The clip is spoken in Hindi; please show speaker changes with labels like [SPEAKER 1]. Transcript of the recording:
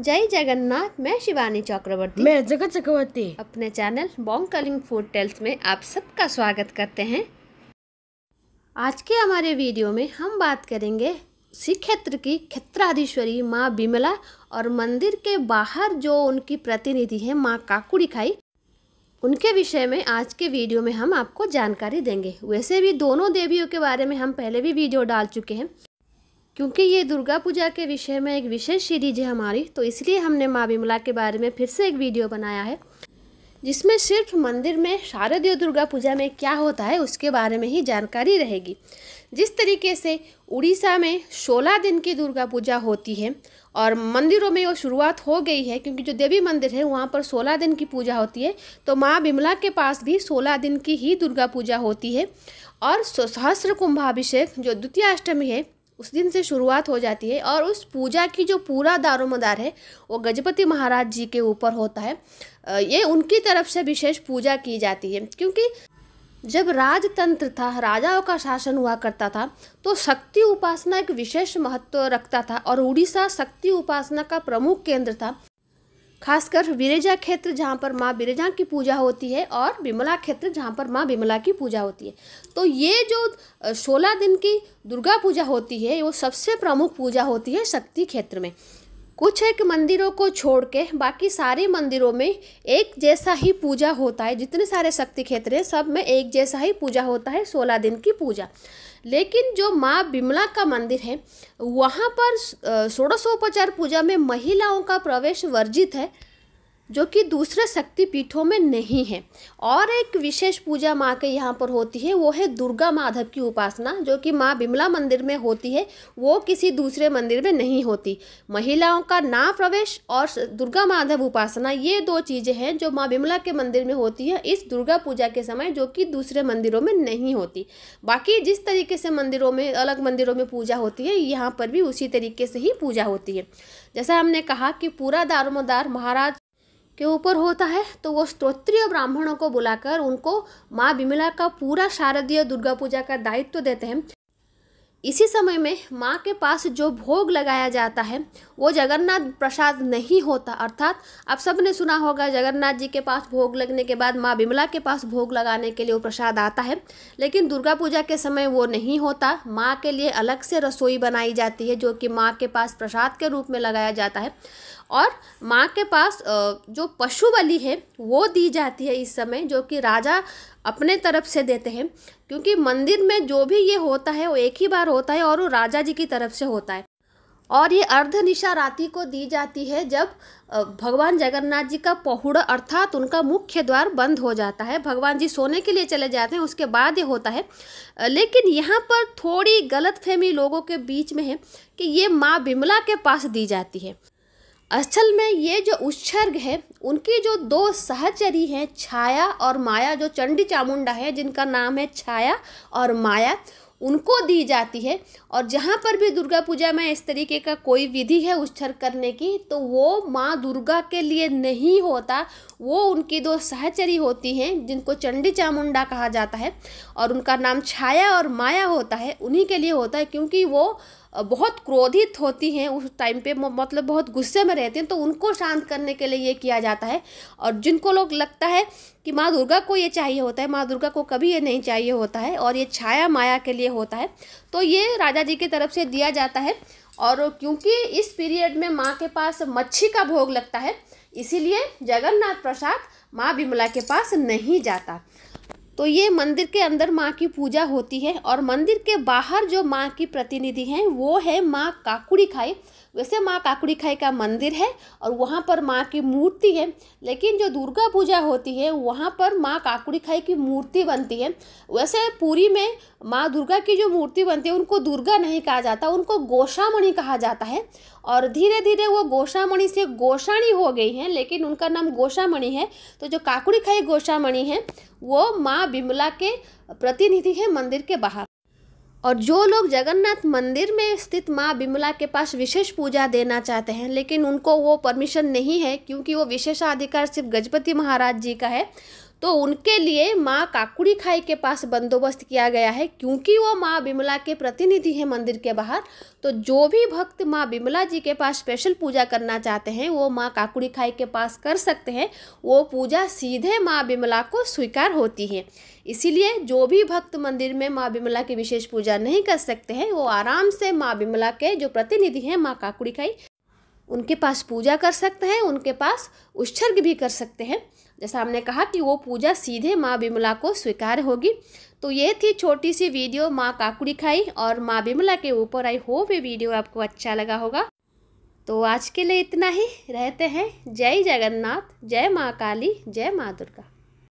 [SPEAKER 1] जय जगन्नाथ मैं शिवानी चक्रवर्ती मैं जगत चक्रवर्ती अपने channel Bong Kalinga food tales में आप सबका स्वागत करते हैं आज के हमारे वीडियो में हम बात करेंगे श्री क्षेत्र की क्षेत्राधीश्वरी माँ बिमला और मंदिर के बाहर जो उनकी प्रतिनिधि है माँ काकुड़ी खाई उनके विषय में आज के वीडियो में हम आपको जानकारी देंगे वैसे भी दोनों देवियों के बारे में हम पहले भी वीडियो डाल चुके हैं क्योंकि ये दुर्गा पूजा के विषय में एक विशेष सीरीज है हमारी तो इसलिए हमने माँ विमला के बारे में फिर से एक वीडियो बनाया है जिसमें सिर्फ मंदिर में शारदीय दुर्गा पूजा में क्या होता है उसके बारे में ही जानकारी रहेगी जिस तरीके से उड़ीसा में 16 दिन की दुर्गा पूजा होती है और मंदिरों में वो शुरुआत हो गई है क्योंकि जो देवी मंदिर है वहाँ पर 16 दिन की पूजा होती है तो माँ बिमला के पास भी 16 दिन की ही दुर्गा पूजा होती है और सहस्र कुंभाभिषेक जो द्वितीय अष्टमी है उस दिन से शुरुआत हो जाती है और उस पूजा की जो पूरा दारोमदार है वो गजपति महाराज जी के ऊपर होता है ये उनकी तरफ से विशेष पूजा की जाती है क्योंकि जब राजतंत्र था राजाओं का शासन हुआ करता था तो शक्ति उपासना एक विशेष महत्व रखता था और उड़ीसा शक्ति उपासना का प्रमुख केंद्र था खासकर विरेजा क्षेत्र जहाँ पर माँ विरेजा की पूजा होती है और विमला क्षेत्र जहाँ पर माँ विमला की पूजा होती है तो ये जो सोलह दिन की दुर्गा पूजा होती है वो सबसे प्रमुख पूजा होती है शक्ति क्षेत्र में कुछ एक मंदिरों को छोड़ के बाकी सारे मंदिरों में एक जैसा ही पूजा होता है जितने सारे शक्ति क्षेत्र हैं सब में एक जैसा ही पूजा होता है सोलह दिन की पूजा लेकिन जो माँ बिमला का मंदिर है वहाँ पर षोड़शोपचार पूजा में महिलाओं का प्रवेश वर्जित है जो कि दूसरे शक्तिपीठों में नहीं है और एक विशेष पूजा माँ के यहाँ पर होती है वो है दुर्गा माधव की उपासना जो कि माँ बिमला मंदिर में होती है वो किसी दूसरे मंदिर में नहीं होती महिलाओं का ना प्रवेश और दुर्गा माधव उपासना ये दो चीज़ें हैं जो माँ बिमला के मंदिर में होती है इस दुर्गा पूजा के समय जो कि दूसरे मंदिरों में नहीं होती बाकी जिस तरीके से मंदिरों में अलग मंदिरों में पूजा होती है यहाँ पर भी उसी तरीके से ही पूजा होती है जैसा हमने कहा कि पूरा दारोमदार महाराज के ऊपर होता है तो वो स्त्रोत्रीय ब्राह्मणों को बुलाकर उनको माँ बिमला का पूरा शारदीय दुर्गा पूजा का दायित्व देते हैं इसी समय में माँ के पास जो भोग लगाया जाता है वो जगन्नाथ प्रसाद नहीं होता अर्थात आप सब ने सुना होगा जगन्नाथ जी के पास भोग लगने के बाद माँ बिमला के पास भोग लगाने के लिए वो प्रसाद आता है लेकिन दुर्गा पूजा के समय वो नहीं होता माँ के लिए अलग से रसोई बनाई जाती है जो कि माँ के पास प्रसाद के रूप में लगाया जाता है और माँ के पास जो पशु बलि है वो दी जाती है इस समय जो कि राजा अपने तरफ से देते हैं क्योंकि मंदिर में जो भी ये होता है वो एक ही बार होता है और वो राजा जी की तरफ से होता है और ये अर्धनिशा राति को दी जाती है जब भगवान जगन्नाथ जी का पहुड़ अर्थात उनका मुख्य द्वार बंद हो जाता है भगवान जी सोने के लिए चले जाते हैं उसके बाद ये होता है लेकिन यहाँ पर थोड़ी गलतफहमी लोगों के बीच में है कि ये माँ बिमला के पास दी जाती है असल में ये जो उत्सर्ग है उनकी जो दो सहचरी हैं छाया और माया जो चंडी चामुंडा है जिनका नाम है छाया और माया उनको दी जाती है और जहाँ पर भी दुर्गा पूजा में इस तरीके का कोई विधि है उच्छर करने की तो वो माँ दुर्गा के लिए नहीं होता वो उनकी दो सहचरी होती हैं जिनको चंडी चामुंडा कहा जाता है और उनका नाम छाया और माया होता है उन्हीं के लिए होता है क्योंकि वो बहुत क्रोधित होती हैं उस टाइम पे मतलब बहुत गुस्से में रहती हैं तो उनको शांत करने के लिए ये किया जाता है और जिनको लोग लगता है कि माँ दुर्गा को ये चाहिए होता है माँ दुर्गा को कभी ये नहीं चाहिए होता है और ये छाया माया के लिए होता है तो ये राजा जी की तरफ से दिया जाता है और क्योंकि इस पीरियड में माँ के पास मच्छी का भोग लगता है इसीलिए जगन्नाथ प्रसाद माँ विमला के पास नहीं जाता तो ये मंदिर के अंदर माँ की पूजा होती है और मंदिर के बाहर जो माँ की प्रतिनिधि हैं वो है माँ काकुड़ी खाई वैसे माँ काकुड़ी खाई का मंदिर है और वहाँ पर माँ की मूर्ति है लेकिन जो दुर्गा पूजा होती है वहाँ पर माँ काकुड़ी खाई की मूर्ति बनती है वैसे पूरी में माँ दुर्गा की जो मूर्ति बनती है उनको दुर्गा नहीं कहा जाता उनको गोशामणि कहा जाता है और धीरे धीरे वो गोशामणि से गोशाणी हो गई हैं लेकिन उनका नाम गोशामणि है तो जो काकुड़ी खाई गोशामणि है वो माँ बिमला के प्रतिनिधि है मंदिर के बाहर और जो लोग जगन्नाथ मंदिर में स्थित माँ बिमला के पास विशेष पूजा देना चाहते हैं लेकिन उनको वो परमिशन नहीं है क्योंकि वो विशेषाधिकार सिर्फ गजपति महाराज जी का है तो उनके लिए माँ काकुड़ी खाई के पास बंदोबस्त किया गया है क्योंकि वो माँ बिमला के प्रतिनिधि हैं मंदिर के बाहर तो जो भी भक्त माँ बिमला जी के पास स्पेशल पूजा करना चाहते हैं वो माँ काकुड़ी खाई के पास कर सकते हैं वो पूजा सीधे माँ बिमला को स्वीकार होती है इसीलिए जो भी भक्त मंदिर में माँ बिमला की विशेष पूजा नहीं कर सकते हैं वो आराम से माँ बिमला के जो प्रतिनिधि हैं माँ काकुड़ी खाई उनके पास पूजा कर सकते हैं उनके पास उत्सर्ग भी कर सकते हैं जैसा हमने कहा कि वो पूजा सीधे माँ विमला को स्वीकार होगी तो ये थी छोटी सी वीडियो माँ काकुड़ी खाई और माँ विमला के ऊपर आई होप ये वीडियो आपको अच्छा लगा होगा तो आज के लिए इतना ही रहते हैं जय जगन्नाथ जय माँ काली जय माँ दुर्गा